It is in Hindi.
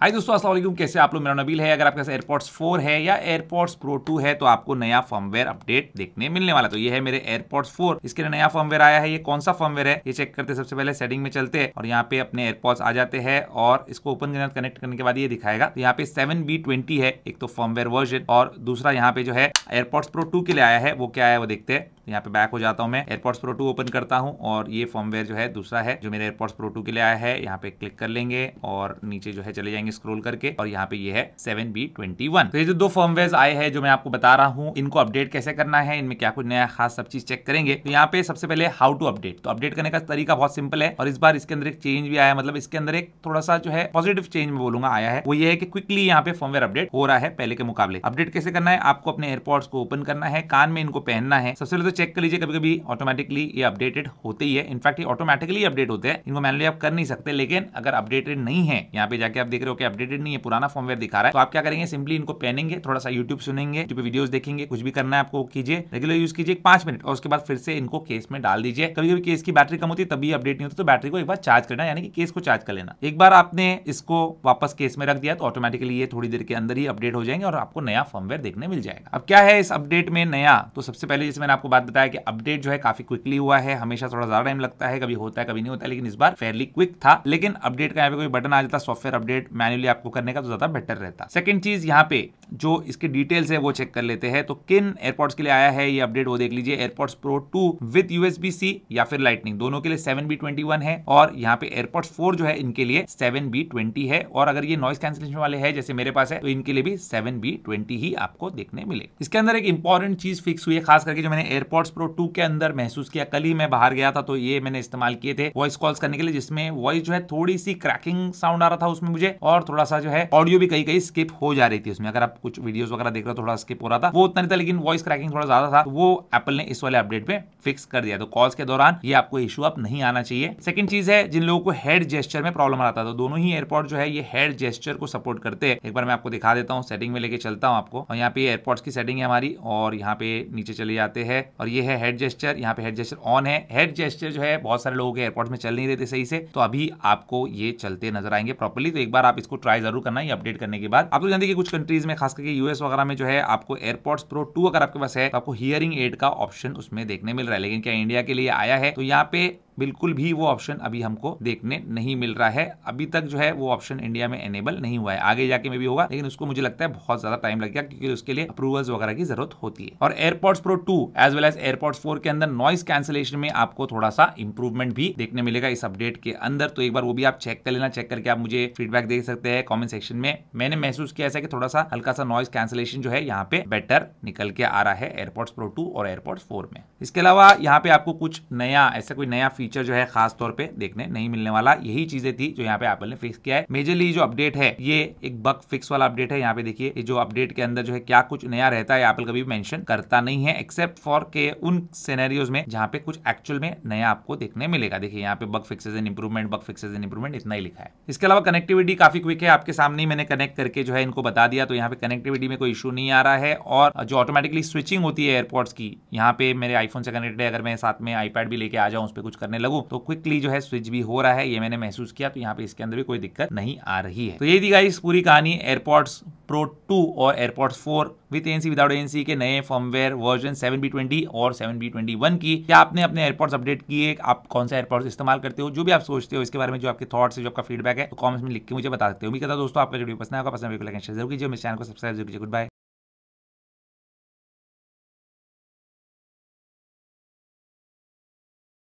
हाय दोस्तों अस्सलाम वालेकुम कैसे आप लोग मेरा नबील है अगर आपके पास एयरपोर्ट्स 4 है या एयरपोर्ट्स प्रो 2 है तो आपको नया फर्मवेयर अपडेट देखने मिलने वाला तो ये है मेरे एयरपोर्ट्स 4 इसके लिए नया फर्मवेयर आया है ये कौन सा फर्मवेयर है ये चेक करते सबसे पहले सेटिंग में चलते हैं और यहाँ पे अपने एयरपोर्ट्स आ जाते हैं और इसको ओपन करने कनेक्ट करने के बाद ये दिखाएगा तो यहाँ पे सेवन है एक तो फर्मवेयर वर्जन और दूसरा यहाँ पे जो है एयरपोर्ट्स प्रो टू के लिए आया है वो क्या है वो देखते हैं तो यहाँ पे बैक हो जाता हूँ मैं एयरपोर्ट्स प्रो टू ओपन करता हूँ और ये फर्मवेयर जो है दूसरा है जो मेरे एयरपोर्ट्स प्रो टू के लिए आया है यहाँ पे क्लिक कर लेंगे और नीचे जो है चले जाएंगे जाएंगे स्क्रोल करके और यहाँ पे ये है सेवन बी ट्वेंटी वन तो ये जो दो फर्मवेयर आए हैं जो मैं आपको बता रहा हूँ इनको अपडेट कैसे करना है इनमें क्या कुछ नया खास सब चीज चेक करेंगे तो यहाँ पे सबसे पहले हाउ टू अपडेट तो अपडेट करने का तरीका बहुत सिंपल है और इस बार इसके अंदर एक चेंज भी आया मतलब इसके अंदर एक थोड़ा सा जो है पॉजिटिव चेंज में बोलूंगा आया है वो ये है कि क्विकली यहाँ पे फर्मवेयर अपडेट हो रहा है पहले के मुकाबले अपडेट कैसे करना है आपको अपने एयरपोर्ट्स को ओपन करना है कान में इनको पहनना है सबसे पहले तो चेक कर लीजिए कभी कभी ऑटोमेटिकली ये अपडेटेड होते ही है इनफैक्ट ये ऑटोमेटिकली अपडेट होते हैं इनको मैनुअली आप कर नहीं सकते लेकिन अगर अपडेटेड नहीं है यहाँ पे जाके आप देख रहे हो कि अपडेटेड नहीं है पुराना फॉर्मवेयर दिखा रहा है तो आप क्या करेंगे सिंपली इनको पहनेंगे थोड़ा सा यूट्यूब सुनेंगे यूट्यूब वीडियो देखेंगे कुछ भी करना है आपको कीजिए रेगुलर यूज कीजिए पांच मिनट और उसके बाद फिर से इनको केस में डाल दीजिए कभी कभी केस की बैटरी कम होती है तभी अपडेट नहीं होती तो बैटरी को एक बार चार्ज करना यानी कि केस को चार्ज कर लेना एक बार आपने इसको वापस केस में रख दिया तो ऑटोमेटिकली ये थोड़ी देर के अंदर ही अपडेट हो जाएंगे और आपको नया फॉर्मवेयर देखने मिल जाएगा अब क्या है इस अपडेट में नया तो सबसे पहले जैसे मैंने आपको बात बताया कि अपडेट जो है काफी क्विकली हुआ है हमेशा थोड़ा ज्यादा टाइम लगता है कभी होता है कभी नहीं होता है लेकिन इस बार फेयरली क्विक था लेकिन अपडेट का यहाँ पे कोई बटन आ जाता सॉफ्टवेयर अपडेट मैन्युअली आपको करने का तो ज़्यादा बेटर रहता सेकंड चीज़ यहाँ पे जो इसके डिटेल्स है वो चेक कर लेते हैं तो किन एयरपोर्ट्स के लिए आया है ये अपडेट वो देख लीजिए AirPods Pro two with USB C या फिर लाइटनिंग दोनों के लिए सेवन बी ट्वेंटी वन है और यहाँ पे एयरपोर्ट्स फोर जो है इनके लिए सेवन बी ट्वेंटी है और अगर ये नॉइस कैंसिलेशन वाले है जैसे मेरे पास है तो इनके लिए भी सेवन बी ट्वेंटी ही आपको देखने मिले इसके अंदर एक इंपॉर्टेंट चीज फिक्स हुई है खास करके जो मैंने एयरपोर्ट्स प्रो टू के अंदर महसूस किया कल ही मैं बाहर गया था तो ये मैंने इस्तेमाल किए थे वॉइस कॉल्स करने के लिए जिसमें वॉइस जो है थोड़ी सी क्रैकिंग साउंड आ रहा था उसमें मुझे और और थोड़ा सा जो है ऑडियो भी कहीं कहीं स्किप हो जा रही थी उसमें अगर आप कुछ वीडियोस वगैरह देख रहे हो थोड़ा स्किप हो रहा था वो उतना नहीं था लेकिन वॉइस क्रैकिंग थोड़ा ज्यादा था तो वो एप्पल ने इस वाले अपडेट में फिक्स कर दिया तो कॉल्स के दौरान ये आपको इशू आप नहीं आना चाहिए सेकंड चीज है जिन लोगों को हेड जेस्टर में प्रॉब्लम आता था तो दोनों ही एयरपोर्ट जो है ये हेड जेस्टर को सपोर्ट करते हैं एक बार मैं आपको दिखा देता हूँ सेटिंग में लेके चलता हूँ आपको और यहाँ पे एयरपोर्ट की सेटिंग है हमारी और यहाँ पे नीचे चले जाते हैं और ये है हेड जेस्टर यहाँ पे हेड जेस्टर ऑन है हेड जेस्टर जो है बहुत सारे लोगों के एयरपोर्ट में चल नहीं देते सही से तो अभी आपको ये चलते नजर आएंगे प्रॉपरली तो एक बार आप इसको ट्राई जरूर करना ये अपडेट करने के बाद आप लोग तो जानते कि कुछ कंट्रीज में खास करके यूएस वगैरह में जो है आपको एयरपोर्ट्स प्रो टू अगर आपके पास है तो आपको हियरिंग एड का ऑप्शन उसमें देखने मिल रहा है लेकिन क्या इंडिया के लिए आया है तो यहाँ पे बिल्कुल भी वो ऑप्शन अभी हमको देखने नहीं मिल रहा है अभी तक जो है वो ऑप्शन इंडिया में एनेबल नहीं हुआ है आगे जाके में भी होगा लेकिन उसको मुझे लगता है बहुत ज्यादा टाइम लग गया क्योंकि उसके लिए अप्रूवल्स वगैरह की जरूरत होती है और AirPods Pro two as well as AirPods four के अंदर नॉइस कैंसिलेशन में आपको थोड़ा सा इंप्रूवमेंट भी देखने मिलेगा इस अपडेट के अंदर तो एक बार वो भी आप चेक कर लेना चेक करके आप मुझे फीडबैक दे सकते हैं कॉमेंट सेक्शन में मैंने महसूस किया ऐसा कि थोड़ा सा हल्का सा नॉइस कैंसिलेशन जो है यहाँ पे बेटर निकल के आ रहा है एयरपोर्ट्स प्रो टू और एयरपोर्ट्स फोर में इसके अलावा यहाँ पे आपको कुछ नया ऐसा कोई नया फीचर फीचर जो है खास तौर पे देखने नहीं मिलने वाला यही चीजें थी जो यहाँ पे एप्पल ने फिक्स किया है मेजरली जो अपडेट है ये एक बग फिक्स वाला अपडेट है यहाँ पे देखिए जो अपडेट के अंदर जो है क्या कुछ नया रहता है एप्पल कभी मैंशन करता नहीं है एक्सेप्ट फॉर के उन सिनेरियोज में जहाँ पे कुछ एक्चुअल में नया आपको देखने मिलेगा देखिए यहाँ पे bug fix and improvement bug fix and improvement इतना ही लिखा है इसके अलावा कनेक्टिविटी काफी क्विक है आपके सामने ही मैंने कनेक्ट करके जो है इनको बता दिया तो यहाँ पे कनेक्टिविटी में कोई इशू नहीं आ रहा है और जो ऑटोमेटिकली स्विचिंग होती है एयरपोर्ट्स की यहाँ पे मेरे आईफोन से कनेक्टेड है अगर मैं साथ में आईपैड भी लेके आ जाऊँ उस पर कुछ करने करने लगू तो क्विकली जो है स्विच भी हो रहा है ये मैंने महसूस किया तो यहाँ पे इसके अंदर भी कोई दिक्कत नहीं आ रही है तो ये दिखाई इस पूरी कहानी एयरपोर्ट्स प्रो टू और AirPods four with NC without NC के नए फर्मवेयर वर्जन 7B20 और 7B21 की क्या आपने अपने एयरपोर्ट्स अपडेट किए आप कौन सा एयरपोर्ट्स इस्तेमाल करते हो जो भी आप सोचते हो इसके बारे में जो आपके थॉट्स है जो आपका फीडबैक है तो कॉमेंट्स में लिख के मुझे बता सकते हो भी कहता दोस्तों आपका वीडियो पसंद आएगा पसंद वीडियो लाइक शेयर जरूर कीजिए मेरे चैनल को सब्सक्राइब जरूर कीजिए गुड बाय